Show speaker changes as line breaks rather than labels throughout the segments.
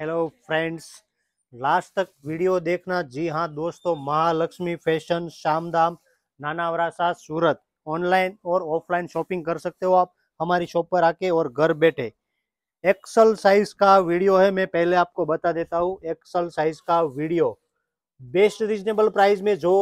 hello friends last तक video देखना जी हाँ दोस्तों महालक्ष्मी फैशन शाम नाना नानावरासा सूरत ऑनलाइन और ऑफलाइन शॉपिंग कर सकते हो आप हमारी शॉप पर आके और घर बैठे एक्सल साइज का वीडियो है मैं पहले आपको बता देता हूँ एक्सल साइज का वीडियो बेस्ट रिजनेबल प्राइस में जो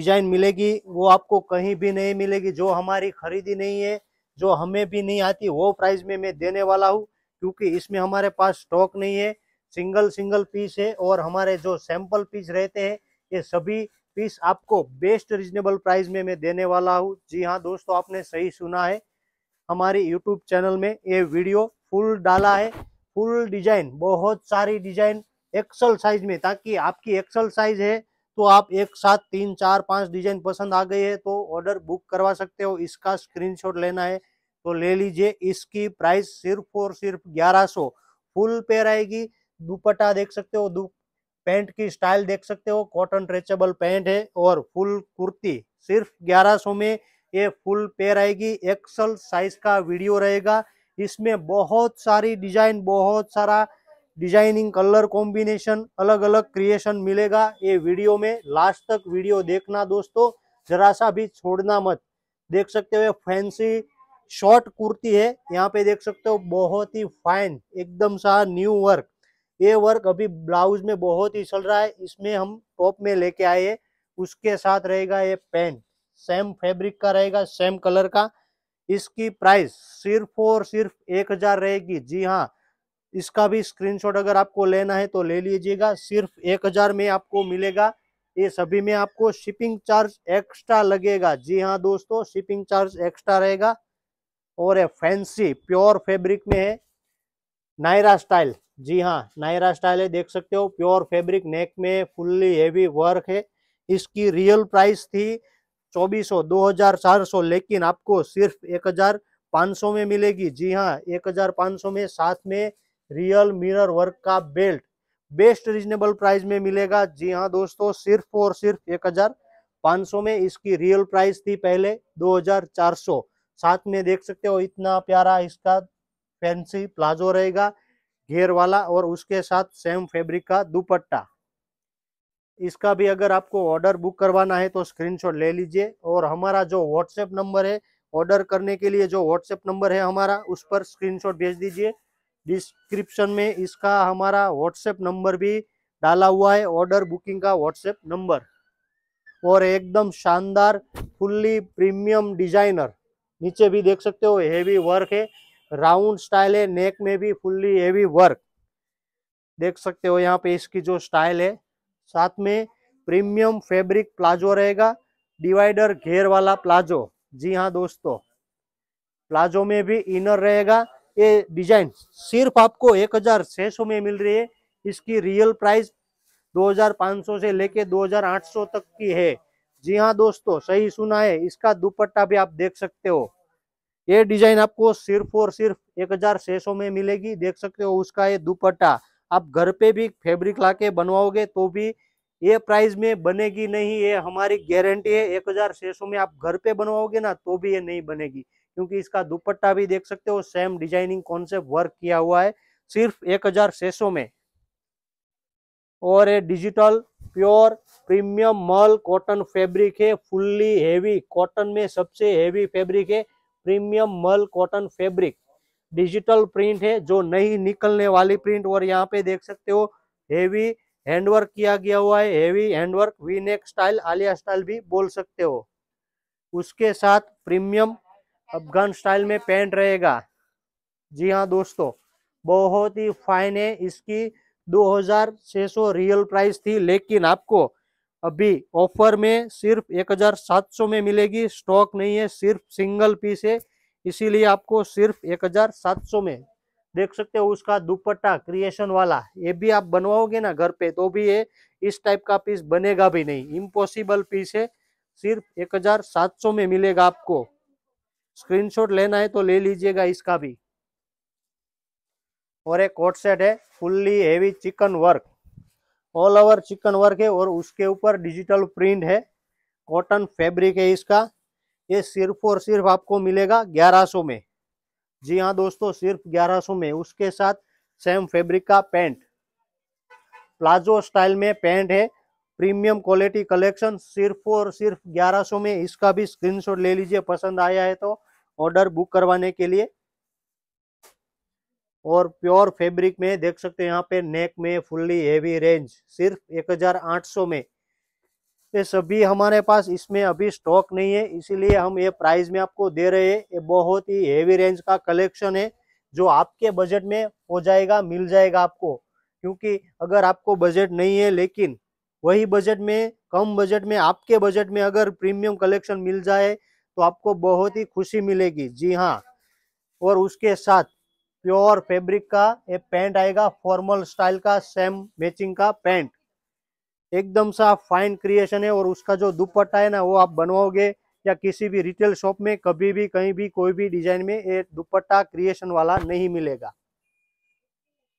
डिजाइन मिलेगी वो आपको कहीं भी नहीं मिलेगी जो हमारी खरीदी नहीं है जो हमें भी नहीं आती वो प्राइस में मैं देने वाला हूँ क्योंकि इसमें हमारे पास स्टॉक नहीं है सिंगल सिंगल पीस है और हमारे जो सैंपल पीस रहते हैं ये सभी पीस आपको बेस्ट रिजनेबल प्राइस में मैं देने वाला हूँ जी हाँ दोस्तों आपने सही सुना है हमारी यूट्यूब चैनल में ये वीडियो फुल डाला है फुल डिजाइन बहुत सारी डिजाइन एक्सल साइज में ताकि आपकी एक्सल साइज है तो आप एक साथ तीन चार पांच डिजाइन पसंद आ गई है तो ऑर्डर बुक करवा सकते हो इसका स्क्रीनशॉट लेना है तो ले लीजिए इसकी प्राइस सिर्फ और सिर्फ ग्यारह सो फुल पेयर आएगी दुपट्टा देख सकते हो दु पैंट की स्टाइल देख सकते हो कॉटन ट्रेचेबल पैंट है और फुल कुर्ती सिर्फ 1100 में ये फुल पेयर आएगी एक्सल साइज का वीडियो रहेगा इसमें बहुत सारी डिजाइन बहुत सारा डिजाइनिंग कलर कॉम्बिनेशन अलग अलग क्रिएशन मिलेगा ये वीडियो में लास्ट तक वीडियो देखना दोस्तों जरा सा भी छोड़ना मत देख सकते हो ये फैंसी शॉर्ट कुर्ती है यहाँ पे देख सकते हो बहुत ही फाइन एकदम सा न्यू वर्क ये वर्क अभी ब्लाउज में बहुत ही चल रहा है इसमें हम टॉप में लेके आए उसके साथ रहेगा ये पेन सेम फैब्रिक का रहेगा सेम कलर का इसकी प्राइस सिर्फ और सिर्फ एक हजार रहेगी जी हाँ इसका भी स्क्रीनशॉट अगर आपको लेना है तो ले लीजिएगा सिर्फ एक हजार में आपको मिलेगा ये सभी में आपको शिपिंग चार्ज एक्स्ट्रा लगेगा जी हाँ दोस्तों शिपिंग चार्ज एक्स्ट्रा रहेगा और ये फैंसी प्योर फैब्रिक में है नायरा स्टाइल जी हाँ नायरा स्टाइल है देख सकते हो प्योर फैब्रिक नेक में फुल्ली हेवी वर्क है इसकी रियल प्राइस थी चौबीसो दो हजार चार सौ लेकिन आपको सिर्फ एक हजार में मिलेगी जी हाँ एक हजार पाँच सौ में साथ में रियल मिरर वर्क का बेल्ट बेस्ट रिजनेबल प्राइस में मिलेगा जी हाँ दोस्तों सिर्फ और सिर्फ एक हजार पाँच सौ में इसकी रियल प्राइस थी पहले दो हजार चार साथ में देख सकते हो इतना प्यारा इसका फैंसी प्लाजो रहेगा घेर वाला और उसके साथ सेम फैब्रिक का दुपट्टा इसका भी अगर आपको ऑर्डर बुक करवाना है तो स्क्रीनशॉट ले लीजिए और हमारा जो व्हाट्सएप नंबर है ऑर्डर करने के लिए जो व्हाट्सएप नंबर है हमारा उस पर स्क्रीनशॉट भेज दीजिए डिस्क्रिप्शन में इसका हमारा व्हाट्सएप नंबर भी डाला हुआ है ऑर्डर बुकिंग का व्हाट्सएप नंबर और एकदम शानदार फुल्ली प्रीमियम डिजाइनर नीचे भी देख सकते हो हैवी वर्क है राउंड स्टाइल है नेक में भी फुल्ली हेवी वर्क देख सकते हो यहाँ पे इसकी जो स्टाइल है साथ में प्रीमियम फैब्रिक प्लाजो रहेगा डिवाइडर घेर वाला प्लाजो जी हाँ दोस्तों प्लाजो में भी इनर रहेगा ये डिजाइन सिर्फ आपको एक हजार छह सौ में मिल रही है इसकी रियल प्राइस 2500 से लेके 2800 तक की है जी हाँ दोस्तों सही सुना है इसका दुपट्टा भी आप देख सकते हो ये डिजाइन आपको सिर्फ और सिर्फ एक हजार छह सौ में मिलेगी देख सकते हो उसका ये दुपट्टा आप घर पे भी फैब्रिक लाके बनवाओगे तो भी ये प्राइस में बनेगी नहीं ये हमारी गारंटी है एक हजार छह सौ में आप घर पे बनवाओगे ना तो भी ये नहीं बनेगी क्योंकि इसका दुपट्टा भी देख सकते हो सेम डिजाइनिंग कॉन्सेप्ट वर्क किया हुआ है सिर्फ एक हजार छह सौ में और ये डिजिटल प्योर प्रीमियम मल कॉटन फैब्रिक है फुल्ली हेवी कॉटन में सबसे हेवी फैब्रिक है प्रीमियम मल कॉटन फैब्रिक डिजिटल प्रिंट है जो नहीं निकलने वाली प्रिंट और यहाँ पे देख सकते हो हेवी हैंडवर्क किया गया हुआ है heavy handwork V neck style Alia style भी बोल सकते हो उसके साथ प्रीमियम अफगान स्टाइल में पेंट रहेगा जी हाँ दोस्तों बहुत ही फाइन है इसकी दो रियल प्राइस थी लेकिन आपको अभी ऑफर में सिर्फ 1700 में मिलेगी स्टॉक नहीं है सिर्फ सिंगल पीस है इसीलिए आपको सिर्फ 1700 में देख सकते हो उसका दुपट्टा क्रिएशन वाला ये भी आप बनवाओगे ना घर पे तो भी ये इस टाइप का पीस बनेगा भी नहीं इम्पॉसिबल पीस है सिर्फ 1700 में मिलेगा आपको स्क्रीनशॉट लेना है तो ले लीजिएगा इसका भी और एक कोट सेट है fully heavy chikan work all over chikan work है और उसके ऊपर डिजिटल प्रिंट है कॉटन फैब्रिक है इसका ये सिर्फ और सिर्फ आपको मिलेगा 1100 में जी हाँ दोस्तों सिर्फ 1100 में उसके साथ सेम फैब्रिक का पैंट प्लाजो स्टाइल में पैंट है प्रीमियम क्वालिटी कलेक्शन सिर्फ और सिर्फ 1100 में इसका भी स्क्रीनशॉट ले लीजिए पसंद आया है तो ऑर्डर बुक करवाने के लिए और प्योर फैब्रिक में देख सकते हैं यहाँ पे नेक में फुल्ली हेवी रेंज सिर्फ 1800 में ये सभी हमारे पास इसमें अभी स्टॉक नहीं है इसीलिए हम ये प्राइस में आपको दे रहे हैं ये बहुत ही हेवी रेंज का कलेक्शन है जो आपके बजट में हो जाएगा मिल जाएगा आपको क्योंकि अगर आपको बजट नहीं है लेकिन वही बजट में कम बजट में आपके बजट में अगर प्रीमियम कलेक्शन मिल जाए तो आपको बहुत ही खुशी मिलेगी जी हाँ और उसके साथ प्योर फैब्रिक का ये पैंट आएगा फॉर्मल स्टाइल का सेम मैचिंग का पैंट एकदम सा फाइन क्रिएशन है और उसका जो दुपट्टा है ना वो आप बनवाओगे या किसी भी रिटेल शॉप में कभी भी कहीं भी कोई भी डिजाइन में ये दुपट्टा क्रिएशन वाला नहीं मिलेगा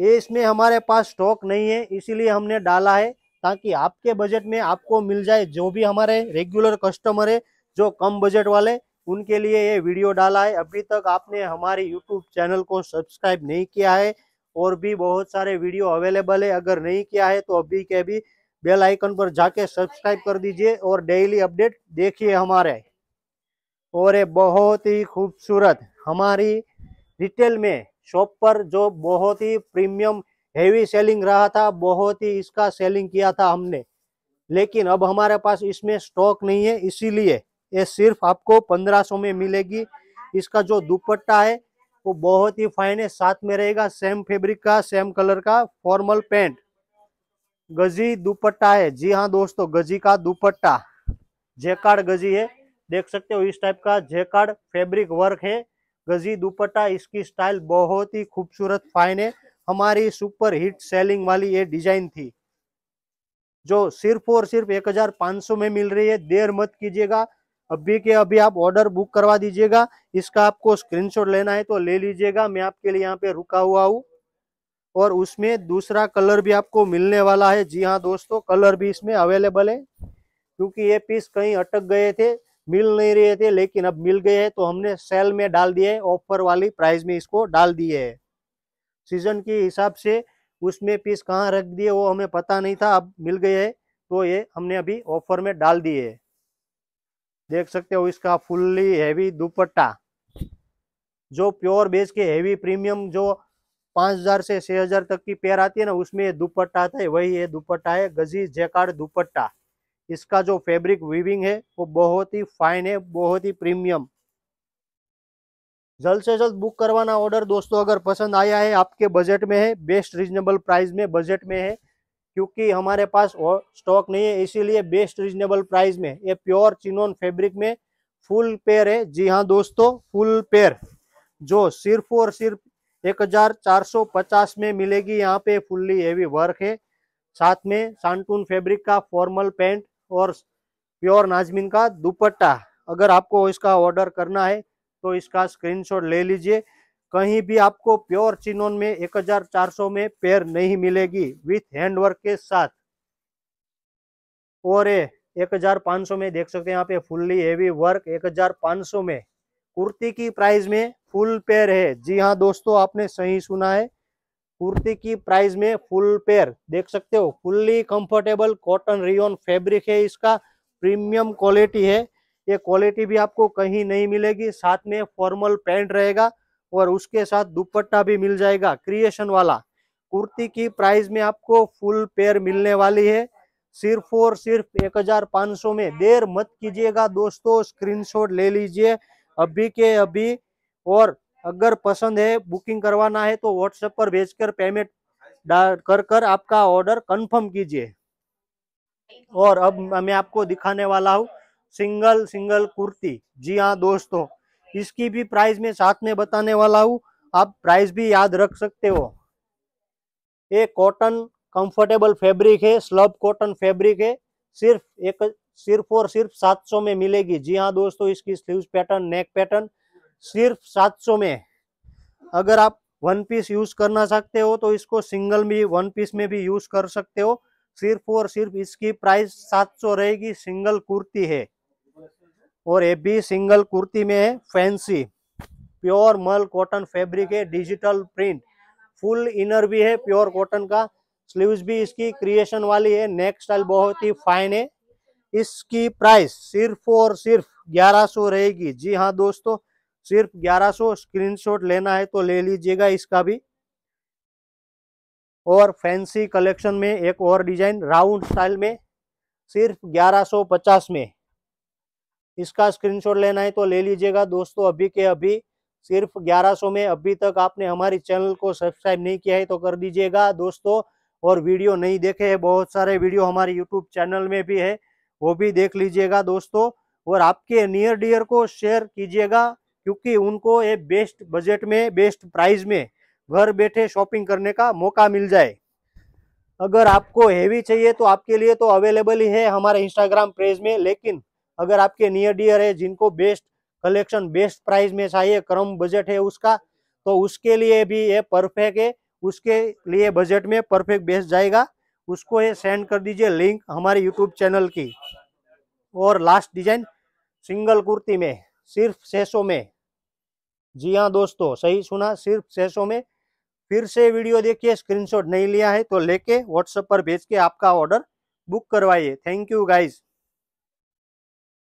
ये इसमें हमारे पास स्टॉक नहीं है इसीलिए हमने डाला है ताकि आपके बजट में आपको मिल जाए जो भी हमारे रेगुलर कस्टमर है जो कम बजट वाले उनके लिए ये वीडियो डाला है अभी तक आपने हमारे यूट्यूब चैनल को सब्सक्राइब नहीं किया है और भी बहुत सारे वीडियो अवेलेबल है अगर नहीं किया है तो अभी के अभी बेल आइकन पर जाके सब्सक्राइब कर दीजिए और डेली अपडेट देखिए हमारे और ये बहुत ही खूबसूरत हमारी रिटेल में शॉप पर जो बहुत ही प्रीमियम हेवी सेलिंग रहा था बहुत ही इसका सेलिंग किया था हमने लेकिन अब हमारे पास इसमें स्टॉक नहीं है इसीलिए ये सिर्फ आपको पंद्रह सौ में मिलेगी इसका जो दुपट्टा है वो बहुत ही फाइन है साथ में रहेगा सेम फैब्रिक का सेम कलर का फॉर्मल पैंट गजी दुपट्टा है जी हाँ दोस्तों गजी का दुपट्टा जेकार्ड गजी है देख सकते हो इस टाइप का जेकार्ड फैब्रिक वर्क है गजी दुपट्टा इसकी स्टाइल बहुत ही खूबसूरत फाइन है हमारी सुपर हिट सेलिंग वाली ये डिजाइन थी जो सिर्फ और सिर्फ 1500 में मिल रही है देर मत कीजिएगा अभी के अभी आप ऑर्डर बुक करवा दीजिएगा इसका आपको स्क्रीनशॉट लेना है तो ले लीजिएगा मैं आपके लिए यहाँ पे रुका हुआ हूँ और उसमें दूसरा कलर भी आपको मिलने वाला है जी हाँ दोस्तों कलर भी इसमें अवेलेबल है क्योंकि ये पीस कहीं अटक गए थे मिल नहीं रहे थे लेकिन अब मिल गए हैं तो हमने सेल में डाल दिए ऑफर वाली प्राइस में इसको डाल दिए है सीजन के हिसाब से उसमें पीस कहाँ रख दिए वो हमें पता नहीं था अब मिल गए है तो ये हमने अभी ऑफर में डाल दिए है देख सकते हो इसका फुल्ली हैवी दुपट्टा जो प्योर बेस के हैवी प्रीमियम जो पांच हज़ार से छह हज़ार तक की पेयर आती है ना उसमें ये दुपट्टा आता है वही ये दुपट्टा है गजी जेकार दुपट्टा इसका जो फैब्रिक वीविंग है वो बहुत ही फाइन है बहुत ही प्रीमियम जल्द से जल्द बुक करवाना ऑर्डर दोस्तों अगर पसंद आया है आपके बजट में है बेस्ट रीजनेबल प्राइस में बजट में है क्योंकि हमारे पास और स्टॉक नहीं है इसीलिए बेस्ट रिजनेबल प्राइस में ये प्योर चिनोन फैब्रिक में फुल पेयर है जी हाँ दोस्तों फुल पेयर जो सिर्फ और सिर्फ 1450 में मिलेगी यहाँ पे फुल्ली हेवी वर्क है साथ में सांटून फैब्रिक का फॉर्मल पैंट और प्योर नाजमिन का दुपट्टा अगर आपको इसका ऑर्डर करना है तो इसका स्क्रीनशॉट ले लीजिए कहीं भी आपको प्योर चिनोन में 1400 में पेयर नहीं मिलेगी विथ हैंडवर्क के साथ और एक हजार पाँच सौ में देख सकते हैं यहाँ पे फुल्ली हेवी वर्क एक हजार सौ में कुर्ती की प्राइस में फुल पेयर है जी हाँ दोस्तों आपने सही सुना है कुर्ती की प्राइस में फुल पेयर देख सकते हो fully comfortable cotton rayon fabric है इसका प्रीमियम क्वालिटी है ये क्वालिटी भी आपको कहीं नहीं मिलेगी साथ में फॉर्मल पैंट रहेगा और उसके साथ दुपट्टा भी मिल जाएगा क्रिएशन वाला कुर्ती की प्राइस में आपको फुल पेयर मिलने वाली है सिर्फ और सिर्फ 1500 में देर मत कीजिएगा दोस्तों स्क्रीनशॉट ले लीजिए अभी के अभी और अगर पसंद है बुकिंग करवाना है तो व्हाट्सएप पर भेजकर पेमेंट कर कर आपका ऑर्डर कंफर्म कीजिए और अब मैं आपको दिखाने वाला हूँ सिंगल सिंगल कुर्ती जी हाँ दोस्तों इसकी भी प्राइस में साथ में बताने वाला हूँ आप प्राइस भी याद रख सकते हो ये कॉटन कंफर्टेबल फैब्रिक है स्लब कॉटन फैब्रिक है सिर्फ एक सिर्फ और सिर्फ 700 में मिलेगी जी हाँ दोस्तों इसकी स्लीव्स पैटर्न नेक पैटर्न सिर्फ 700 में अगर आप वन पीस यूज करना चाहते हो तो इसको सिंगल भी वन पीस में भी यूज कर सकते हो सिर्फ और सिर्फ इसकी प्राइस 700 रहेगी सिंगल कुर्ती है और ये भी सिंगल कुर्ती में है फैंसी प्योर मल कॉटन फैब्रिक है डिजिटल प्रिंट फुल इनर भी है प्योर कॉटन का स्लीव्स भी इसकी क्रिएशन वाली है नेक स्टाइल बहुत ही फाइन है इसकी प्राइस सिर्फ और सिर्फ 1100 रहेगी जी हाँ दोस्तों सिर्फ 1100 स्क्रीनशॉट लेना है तो ले लीजिएगा इसका भी और फैंसी कलेक्शन में एक और डिजाइन राउंड स्टाइल में सिर्फ 1150 में इसका स्क्रीनशॉट लेना है तो ले लीजिएगा दोस्तों अभी के अभी सिर्फ 1100 में अभी तक आपने हमारे चैनल को सब्सक्राइब नहीं किया है तो कर दीजिएगा दोस्तों और वीडियो नहीं देखे है बहुत सारे वीडियो हमारे यूट्यूब चैनल में भी है वो भी देख लीजिएगा दोस्तों और आपके नियर डियर को शेयर कीजिएगा क्योंकि उनको ये बेस्ट बजट में बेस्ट प्राइस में घर बैठे शॉपिंग करने का मौका मिल जाए अगर आपको हैवी चाहिए तो आपके लिए तो अवेलेबल ही है हमारे इंस्टाग्राम पेज में लेकिन अगर आपके नियर डियर है जिनको बेस्ट कलेक्शन बेस्ट प्राइस में चाहिए क्रम बजट है उसका तो उसके लिए भी ये परफेक्ट है उसके लिए बजट में परफेक्ट बेस्ट जाएगा उसको ये सेंड कर दीजिए लिंक हमारे यूट्यूब चैनल की और लास्ट डिजाइन सिंगल कुर्ती में सिर्फ सेसो में जी हाँ दोस्तों सही सुना सिर्फ सेसो में फिर से वीडियो देखिए स्क्रीनशॉट नहीं लिया है तो लेके व्हाट्सएप पर भेज के आपका ऑर्डर बुक करवाइए थैंक यू गाइज़